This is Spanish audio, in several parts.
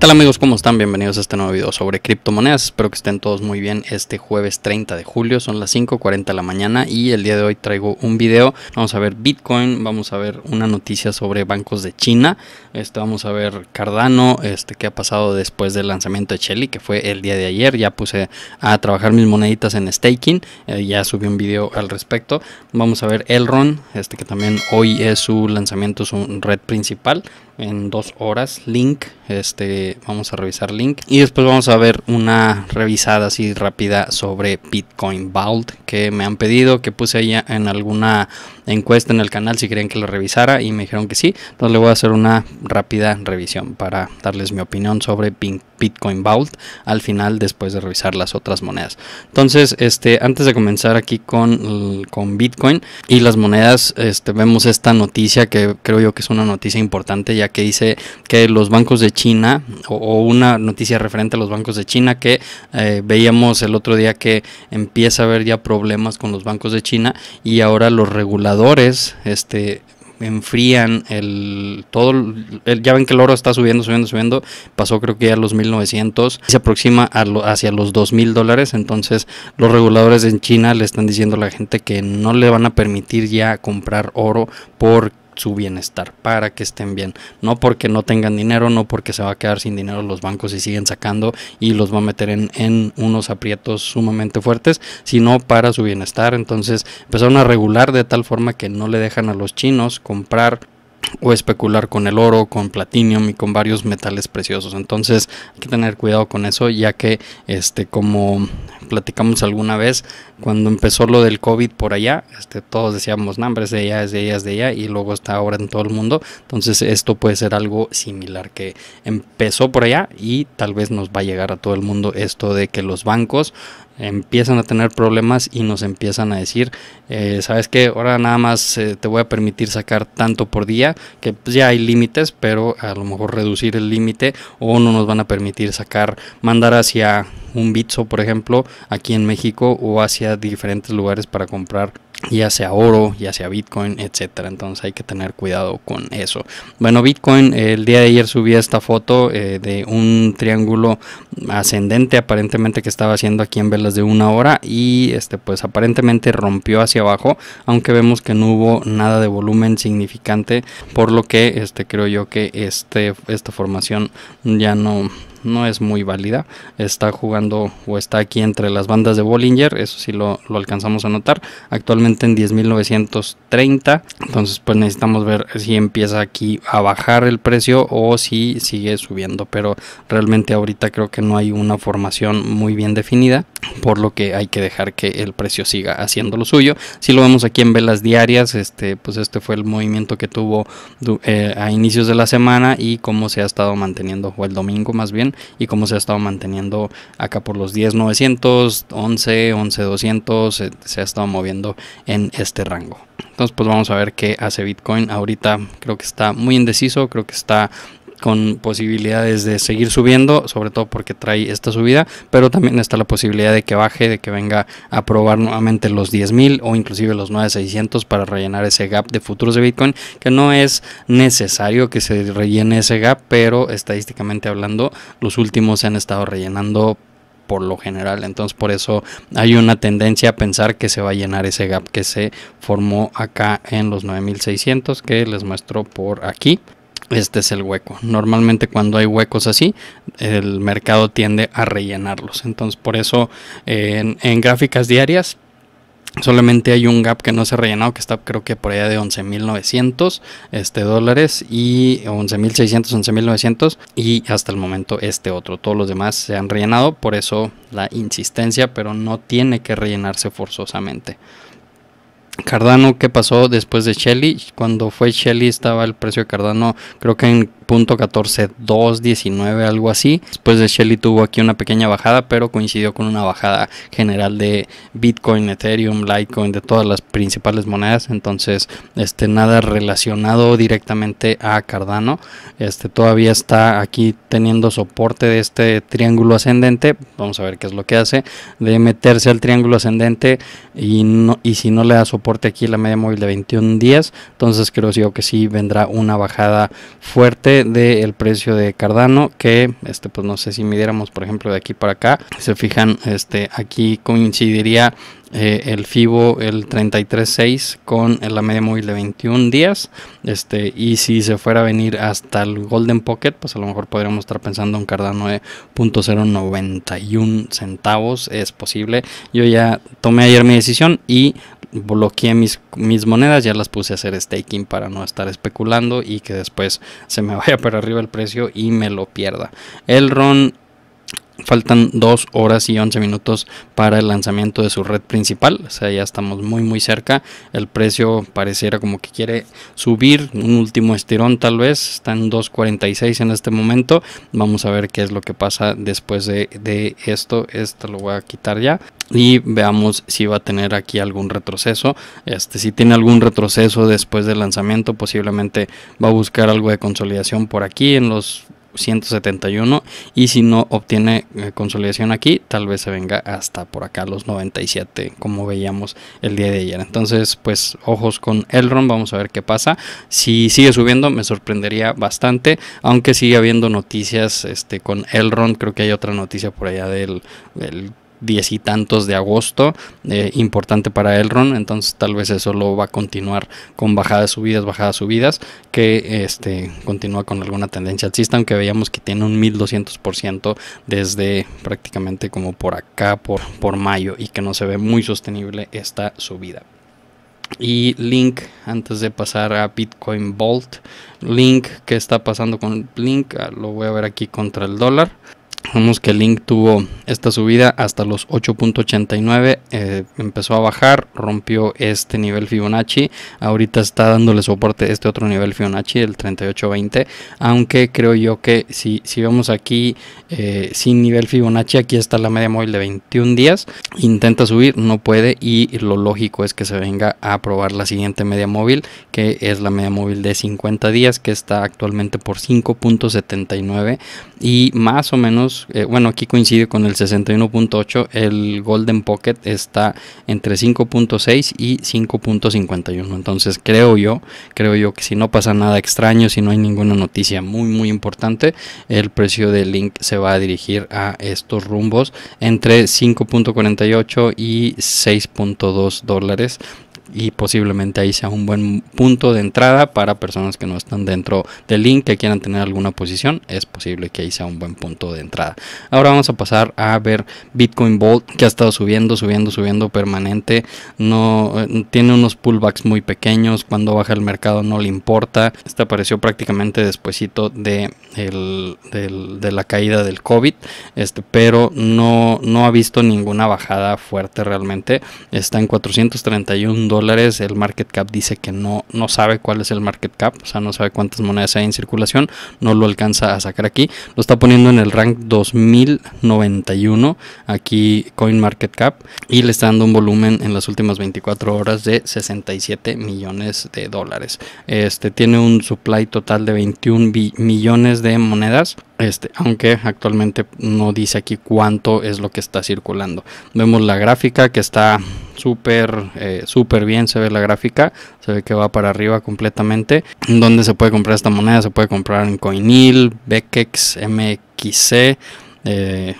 tal amigos? ¿Cómo están? Bienvenidos a este nuevo video sobre criptomonedas. Espero que estén todos muy bien este jueves 30 de julio. Son las 5.40 de la mañana y el día de hoy traigo un video. Vamos a ver Bitcoin, vamos a ver una noticia sobre bancos de China. Este, vamos a ver Cardano, este, qué ha pasado después del lanzamiento de Shelly, que fue el día de ayer. Ya puse a trabajar mis moneditas en staking. Eh, ya subí un video al respecto. Vamos a ver Elron, este, que también hoy es su lanzamiento, su red principal en dos horas. Link, este, vamos a revisar link y después vamos a ver una revisada así rápida sobre Bitcoin Vault que me han pedido que puse ahí en alguna encuesta en el canal si querían que lo revisara y me dijeron que sí. Entonces le voy a hacer una rápida revisión para darles mi opinión sobre Bitcoin Vault al final después de revisar las otras monedas. Entonces, este, antes de comenzar aquí con, Bitcoin y las monedas, este, vemos esta noticia que creo yo que es una noticia importante ya que dice que los bancos de China o, una noticia referente a los bancos de China que eh, veíamos el otro día que empieza a haber ya problemas con los bancos de China y ahora los reguladores este, enfrían el todo el, ya ven que el oro está subiendo subiendo subiendo pasó creo que ya a los 1900 se aproxima a lo, hacia los 2000 dólares entonces los reguladores en China le están diciendo a la gente que no le van a permitir ya comprar oro porque su bienestar, para que estén bien. No porque no tengan dinero, no porque se va a quedar sin dinero los bancos y siguen sacando y los va a meter en, unos aprietos sumamente fuertes, sino para su bienestar. Entonces empezaron a regular de tal forma que no le dejan a los chinos comprar o especular con el oro, con platino y con varios metales preciosos. Entonces hay que tener cuidado con eso, ya que este como platicamos alguna vez, cuando empezó lo del COVID por allá, este, todos decíamos, nombres de ella, es de ella, es de ella y luego está ahora en todo el mundo. Entonces esto puede ser algo similar, que empezó por allá y tal vez nos va a llegar a todo el mundo esto de que los bancos empiezan a tener problemas y nos empiezan a decir, eh, sabes que ahora nada más eh, te voy a permitir sacar tanto por día, que pues ya hay límites, pero a lo mejor reducir el límite o no nos van a permitir sacar, mandar hacia un bitso, por ejemplo, aquí en México o hacia diferentes lugares para comprar ya sea oro, ya sea Bitcoin, etcétera. Entonces hay que tener cuidado con eso. Bueno, Bitcoin, el día de ayer subí esta foto eh, de un triángulo ascendente aparentemente que estaba haciendo aquí en velas de una hora y este pues aparentemente rompió hacia abajo, aunque vemos que no hubo nada de volumen significante, por lo que este creo yo que este esta formación ya no no es muy válida. Está jugando o está aquí entre las bandas de Bollinger, eso sí lo, alcanzamos a notar. Actualmente en 10.930. Entonces pues necesitamos ver si empieza aquí a bajar el precio o si sigue subiendo. Pero realmente ahorita creo que no hay una formación muy bien definida. Por lo que hay que dejar que el precio siga haciendo lo suyo. Si lo vemos aquí en velas diarias, este, pues este fue el movimiento que tuvo eh, a inicios de la semana y cómo se ha estado manteniendo, o el domingo más bien y cómo se ha estado manteniendo acá por los 10,900, 11, 11,200, se, se ha estado moviendo en este rango. Entonces, pues vamos a ver qué hace Bitcoin. Ahorita creo que está muy indeciso, creo que está con posibilidades de seguir subiendo, sobre todo porque trae esta subida, pero también está la posibilidad de que baje, de que venga a probar nuevamente los 10.000 o inclusive los 9.600 para rellenar ese gap de futuros de Bitcoin, que no es necesario que se rellene ese gap, pero estadísticamente hablando, los últimos se han estado rellenando por lo general. Entonces por eso hay una tendencia a pensar que se va a llenar ese gap que se formó acá en los 9600 que les muestro por aquí este es el hueco. Normalmente cuando hay huecos así, el mercado tiende a rellenarlos. Entonces, por eso eh, en, gráficas diarias solamente hay un gap que no se ha rellenado, que está creo que por allá de 11.900 este, dólares y 11.600, 11.900 y hasta el momento este otro. Todos los demás se han rellenado, por eso la insistencia, pero no tiene que rellenarse forzosamente. Cardano, ¿qué pasó después de Shelly? Cuando fue Shelly estaba el precio de Cardano creo que en .14219 algo así. Después de Shelly tuvo aquí una pequeña bajada, pero coincidió con una bajada general de Bitcoin, Ethereum, Litecoin, de todas las principales monedas. Entonces, este nada relacionado directamente a Cardano. Este todavía está aquí teniendo soporte de este triángulo ascendente. Vamos a ver qué es lo que hace de meterse al triángulo ascendente y no y si no le da soporte aquí la media móvil de 21 días, entonces creo que sí vendrá una bajada fuerte del precio de Cardano, que este, pues no sé si midiéramos, por ejemplo, de aquí para acá, se fijan, este, aquí coincidiría eh, el FIBO el 33.6 con la media móvil de 21 días. Este, y si se fuera a venir hasta el Golden Pocket, pues a lo mejor podríamos estar pensando en Cardano de 0.91 centavos. Es posible. Yo ya tomé ayer mi decisión y bloqueé mis, mis monedas, ya las puse a hacer staking para no estar especulando y que después se me vaya para arriba el precio y me lo pierda. El RON Faltan 2 horas y 11 minutos para el lanzamiento de su red principal. O sea, ya estamos muy muy cerca. El precio pareciera como que quiere subir. Un último estirón tal vez. Está en 2.46 en este momento. Vamos a ver qué es lo que pasa después de, de esto. Esto lo voy a quitar ya y veamos si va a tener aquí algún retroceso. Este, si tiene algún retroceso después del lanzamiento, posiblemente va a buscar algo de consolidación por aquí en los 171 y si no obtiene eh, consolidación aquí tal vez se venga hasta por acá los 97 como veíamos el día de ayer entonces pues ojos con ron vamos a ver qué pasa si sigue subiendo me sorprendería bastante aunque sigue habiendo noticias este con Elron creo que hay otra noticia por allá del, del diez y tantos de agosto, eh, importante para Elrond, entonces tal vez eso lo va a continuar con bajadas, subidas, bajadas, subidas, que este, continúa con alguna tendencia alcista, aunque veíamos que tiene un 1200% desde prácticamente como por acá, por, por mayo, y que no se ve muy sostenible esta subida. Y Link, antes de pasar a Bitcoin Vault, Link, que está pasando con Link? Ah, lo voy a ver aquí contra el dólar. Vemos que el Link tuvo esta subida hasta los 8.89, eh, empezó a bajar, rompió este nivel Fibonacci, ahorita está dándole soporte a este otro nivel Fibonacci, el 38.20, aunque creo yo que si, si vemos aquí eh, sin nivel Fibonacci, aquí está la media móvil de 21 días, intenta subir, no puede y lo lógico es que se venga a probar la siguiente media móvil, que es la media móvil de 50 días, que está actualmente por 5.79 y más o menos eh, bueno, aquí coincide con el 61.8, el Golden Pocket está entre 5.6 y 5.51. Entonces creo yo, creo yo que si no pasa nada extraño, si no hay ninguna noticia muy, muy importante, el precio del Link se va a dirigir a estos rumbos entre 5.48 y 6.2 dólares y posiblemente ahí sea un buen punto de entrada para personas que no están dentro del link que quieran tener alguna posición es posible que ahí sea un buen punto de entrada ahora vamos a pasar a ver Bitcoin Vault que ha estado subiendo subiendo subiendo permanente no eh, tiene unos pullbacks muy pequeños cuando baja el mercado no le importa este apareció prácticamente despuesito de, de la caída del COVID este pero no no ha visto ninguna bajada fuerte realmente está en 431 dólares el market cap dice que no, no sabe cuál es el market cap, o sea, no sabe cuántas monedas hay en circulación, no lo alcanza a sacar aquí, lo está poniendo en el rank 2091 aquí coin market cap y le está dando un volumen en las últimas 24 horas de 67 millones de dólares. Este tiene un supply total de 21 millones de monedas este, aunque actualmente no dice aquí cuánto es lo que está circulando. Vemos la gráfica que está súper, eh, súper bien. Se ve la gráfica, se ve que va para arriba completamente. ¿Dónde se puede comprar esta moneda, se puede comprar en Coinil, Bekex, MXC. Eh,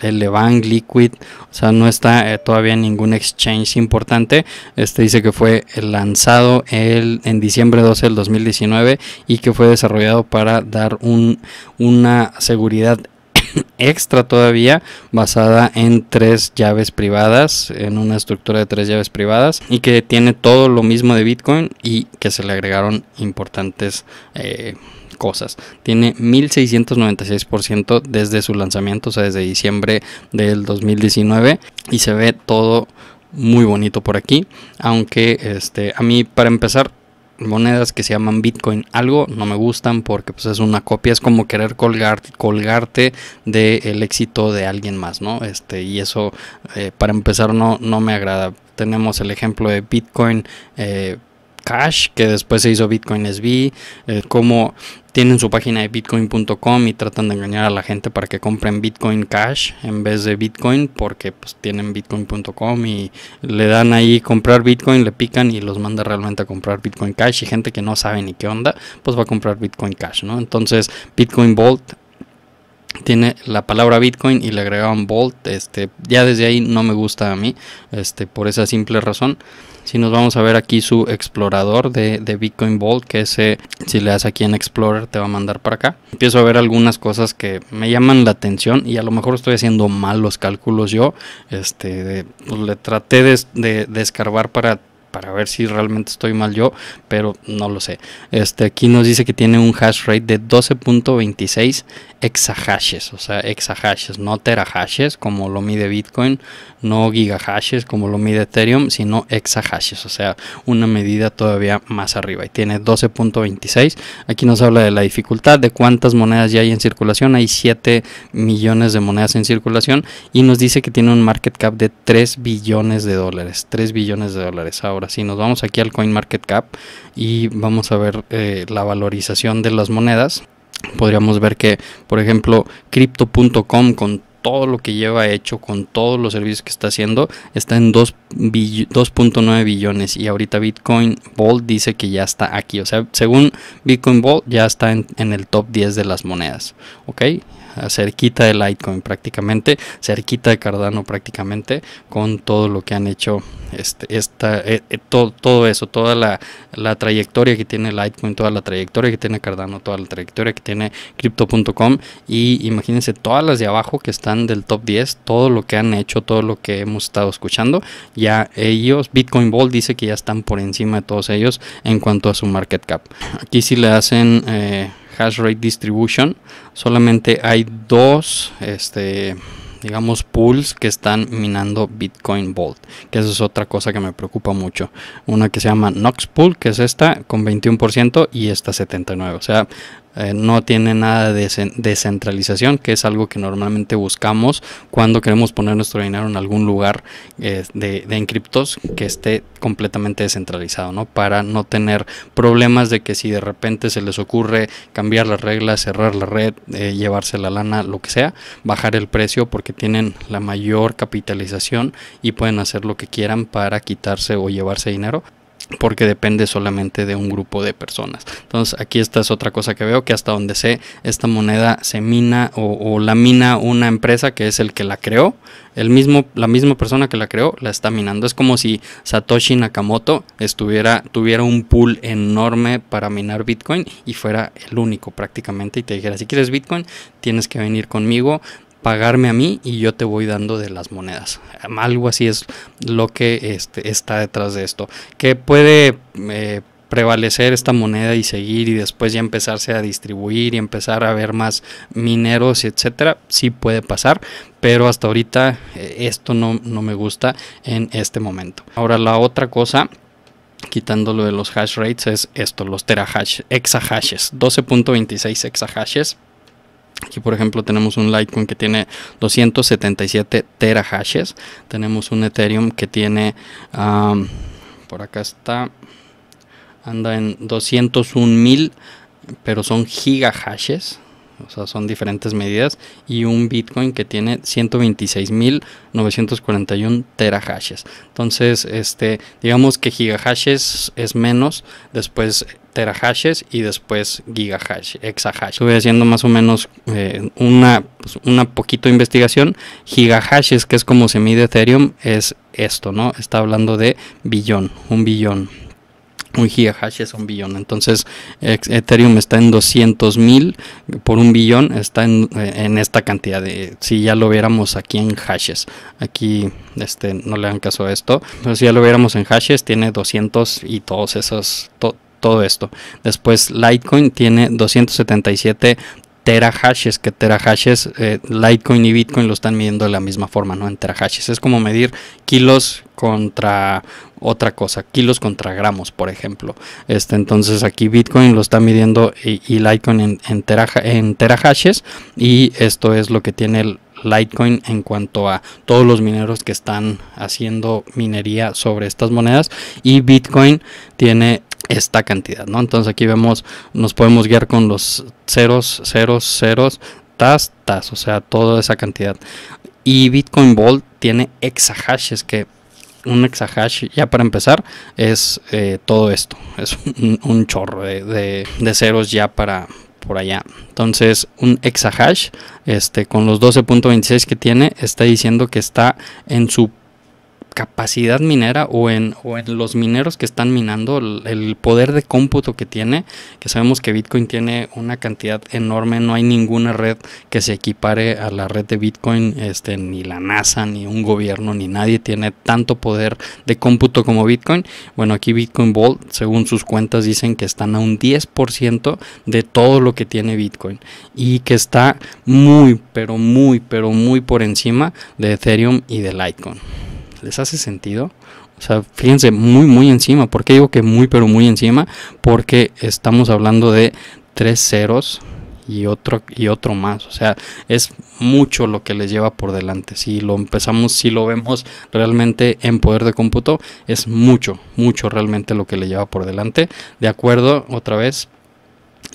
el Levan Liquid, o sea, no está eh, todavía ningún exchange importante. Este dice que fue lanzado el, en diciembre 12 del 2019 y que fue desarrollado para dar un, una seguridad extra todavía basada en tres llaves privadas, en una estructura de tres llaves privadas y que tiene todo lo mismo de Bitcoin y que se le agregaron importantes eh, cosas. Tiene 1696% desde su lanzamiento, o sea, desde diciembre del 2019 y se ve todo muy bonito por aquí, aunque este a mí para empezar monedas que se llaman Bitcoin algo no me gustan porque pues es una copia es como querer colgarte del éxito de alguien más no este y eso eh, para empezar no no me agrada tenemos el ejemplo de Bitcoin eh, Cash que después se hizo Bitcoin SB eh, como tienen su página de bitcoin.com y tratan de engañar a la gente para que compren Bitcoin Cash en vez de Bitcoin porque pues tienen bitcoin.com y le dan ahí comprar Bitcoin, le pican y los manda realmente a comprar Bitcoin Cash y gente que no sabe ni qué onda, pues va a comprar Bitcoin Cash, ¿no? Entonces, Bitcoin Vault tiene la palabra Bitcoin y le agregaban Vault, este, ya desde ahí no me gusta a mí, este, por esa simple razón. Si nos vamos a ver aquí su explorador de, de Bitcoin Vault, que ese, si le das aquí en Explorer, te va a mandar para acá. Empiezo a ver algunas cosas que me llaman la atención y a lo mejor estoy haciendo mal los cálculos yo. Este, pues le traté de, de, de escarbar para para ver si realmente estoy mal yo, pero no lo sé. Este, aquí nos dice que tiene un hash rate de 12.26 exahashes, o sea, exahashes, no terahashes como lo mide Bitcoin, no gigahashes como lo mide Ethereum, sino exahashes, o sea, una medida todavía más arriba y tiene 12.26. Aquí nos habla de la dificultad, de cuántas monedas ya hay en circulación, hay 7 millones de monedas en circulación y nos dice que tiene un market cap de 3 billones de dólares, 3 billones de dólares. Ahora si nos vamos aquí al CoinMarketCap y vamos a ver eh, la valorización de las monedas. Podríamos ver que, por ejemplo, crypto.com con todo lo que lleva hecho, con todos los servicios que está haciendo, está en 2.9 billones. Y ahorita Bitcoin Vault dice que ya está aquí. O sea, según Bitcoin Vault ya está en, en el top 10 de las monedas. ¿Ok? cerquita de Litecoin prácticamente, cerquita de Cardano prácticamente, con todo lo que han hecho, este, esta, eh, eh, todo, todo, eso, toda la, trayectoria que tiene Litecoin, toda la trayectoria que tiene Cardano, toda la trayectoria que tiene crypto.com y imagínense todas las de abajo que están del top 10, todo lo que han hecho, todo lo que hemos estado escuchando, ya ellos, Bitcoin Ball dice que ya están por encima de todos ellos en cuanto a su market cap. Aquí si le hacen... Eh, hash rate distribution, solamente hay dos, este, digamos, pools que están minando Bitcoin Vault, que eso es otra cosa que me preocupa mucho. Una que se llama Nox Pool, que es esta, con 21%, y esta 79%. O sea, eh, no tiene nada de descentralización, que es algo que normalmente buscamos cuando queremos poner nuestro dinero en algún lugar eh, de, encriptos que esté completamente descentralizado, Para no tener problemas de que si de repente se les ocurre cambiar las reglas, cerrar la red, eh, llevarse la lana, lo que sea, bajar el precio porque tienen la mayor capitalización y pueden hacer lo que quieran para quitarse o llevarse dinero porque depende solamente de un grupo de personas. Entonces aquí esta es otra cosa que veo, que hasta donde sé, esta moneda se mina o, la mina una empresa que es el que la creó, el mismo, la misma persona que la creó la está minando. Es como si Satoshi Nakamoto estuviera, tuviera un pool enorme para minar Bitcoin y fuera el único prácticamente y te dijera, si quieres Bitcoin, tienes que venir conmigo, pagarme a mí y yo te voy dando de las monedas. Algo así es lo que este, está detrás de esto. Que puede eh, prevalecer esta moneda y seguir y después ya empezarse a distribuir y empezar a ver más mineros, etcétera, sí puede pasar, pero hasta ahorita eh, esto no, no me gusta en este momento. Ahora la otra cosa quitando lo de los hash rates es esto, los terahash, exahashes, 12.26 exahashes Aquí, por ejemplo, tenemos un Litecoin que tiene 277 terahashes. Tenemos un Ethereum que tiene, por acá está, anda en 201 mil, pero son gigahashes. O sea, son diferentes medidas. Y un Bitcoin que tiene 126.941 terahashes. Entonces, este, digamos que gigahashes es menos. Después terahashes y después gigahash, exahash. Estuve haciendo más o menos eh, una, pues, una poquito de investigación. Gigahashes, que es como se mide Ethereum, es esto, ¿no? Está hablando de billón, un billón. Un gigahash es un billón. Entonces, Ethereum está en 200 mil por un billón. Está eh, en, esta cantidad de. Si ya lo viéramos aquí en hashes. Aquí, este, no le dan caso a esto. Pero si ya lo viéramos en hashes, tiene 200 y todos esos todo esto. Después Litecoin tiene 277 terahashes, que terahashes, eh, Litecoin y Bitcoin lo están midiendo de la misma forma, ¿no? En terahashes. Es como medir kilos contra otra cosa, kilos contra gramos, por ejemplo. Este, entonces aquí Bitcoin lo está midiendo y, Litecoin en, en, en terahashes y esto es lo que tiene el Litecoin en cuanto a todos los mineros que están haciendo minería sobre estas monedas y Bitcoin tiene esta cantidad, ¿no? Entonces aquí vemos, nos podemos guiar con los ceros, ceros, ceros, tas, tas, o sea, toda esa cantidad. Y Bitcoin Vault tiene exahashes que un exahash ya para empezar es eh, todo esto es un, chorro de, de, ceros ya para por allá entonces un exahash este con los 12.26 que tiene está diciendo que está en su capacidad minera o en, o en los mineros que están minando, el, poder de cómputo que tiene, que sabemos que Bitcoin tiene una cantidad enorme, no hay ninguna red que se equipare a la red de Bitcoin, este, ni la NASA, ni un gobierno, ni nadie tiene tanto poder de cómputo como Bitcoin. Bueno, aquí Bitcoin Vault, según sus cuentas, dicen que están a un 10% de todo lo que tiene Bitcoin y que está muy, pero muy, pero muy por encima de Ethereum y de Litecoin. ¿Les hace sentido? O sea, fíjense, muy, muy encima. ¿Por qué digo que muy, pero muy encima? Porque estamos hablando de tres ceros y otro, y otro más. O sea, es mucho lo que les lleva por delante. Si lo empezamos, si lo vemos realmente en poder de cómputo, es mucho, mucho realmente lo que le lleva por delante. De acuerdo, otra vez,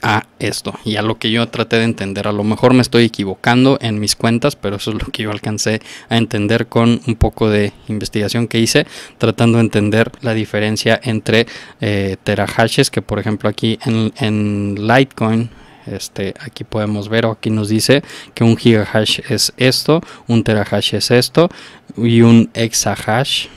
a esto y a lo que yo traté de entender. A lo mejor me estoy equivocando en mis cuentas, pero eso es lo que yo alcancé a entender con un poco de investigación que hice, tratando de entender la diferencia entre eh, terahashes, que por ejemplo aquí en, Litecoin, este, aquí podemos ver o aquí nos dice que un gigahash es esto, un terahash es esto y un exahash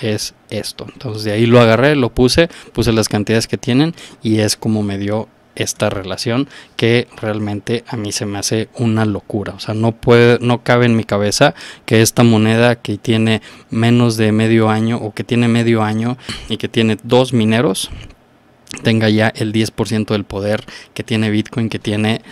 es esto. Entonces de ahí lo agarré, lo puse, puse las cantidades que tienen y es como me dio esta relación que realmente a mí se me hace una locura. O sea, no puede, no cabe en mi cabeza que esta moneda que tiene menos de medio año o que tiene medio año y que tiene dos mineros tenga ya el 10% del poder que tiene Bitcoin, que tiene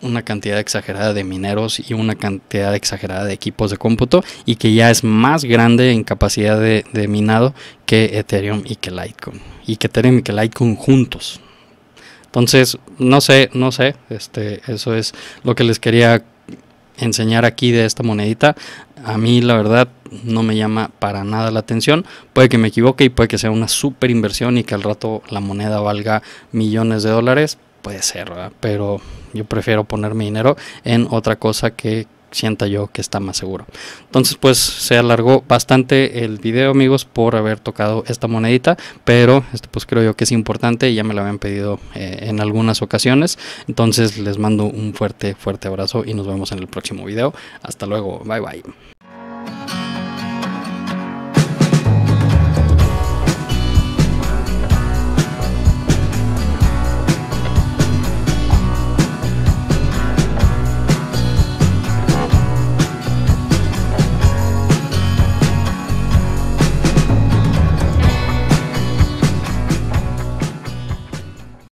una cantidad exagerada de mineros y una cantidad exagerada de equipos de cómputo y que ya es más grande en capacidad de, de minado que Ethereum y que Litecoin y que Ethereum y que Litecoin juntos entonces, no sé, no sé, este, eso es lo que les quería enseñar aquí de esta monedita. A mí la verdad no me llama para nada la atención. Puede que me equivoque y puede que sea una super inversión y que al rato la moneda valga millones de dólares. Puede ser, Pero yo prefiero poner mi dinero en otra cosa que sienta yo que está más seguro. Entonces, pues se alargó bastante el video, amigos, por haber tocado esta monedita, pero esto pues creo yo que es importante y ya me lo habían pedido eh, en algunas ocasiones. Entonces, les mando un fuerte, fuerte abrazo y nos vemos en el próximo video. Hasta luego, bye bye.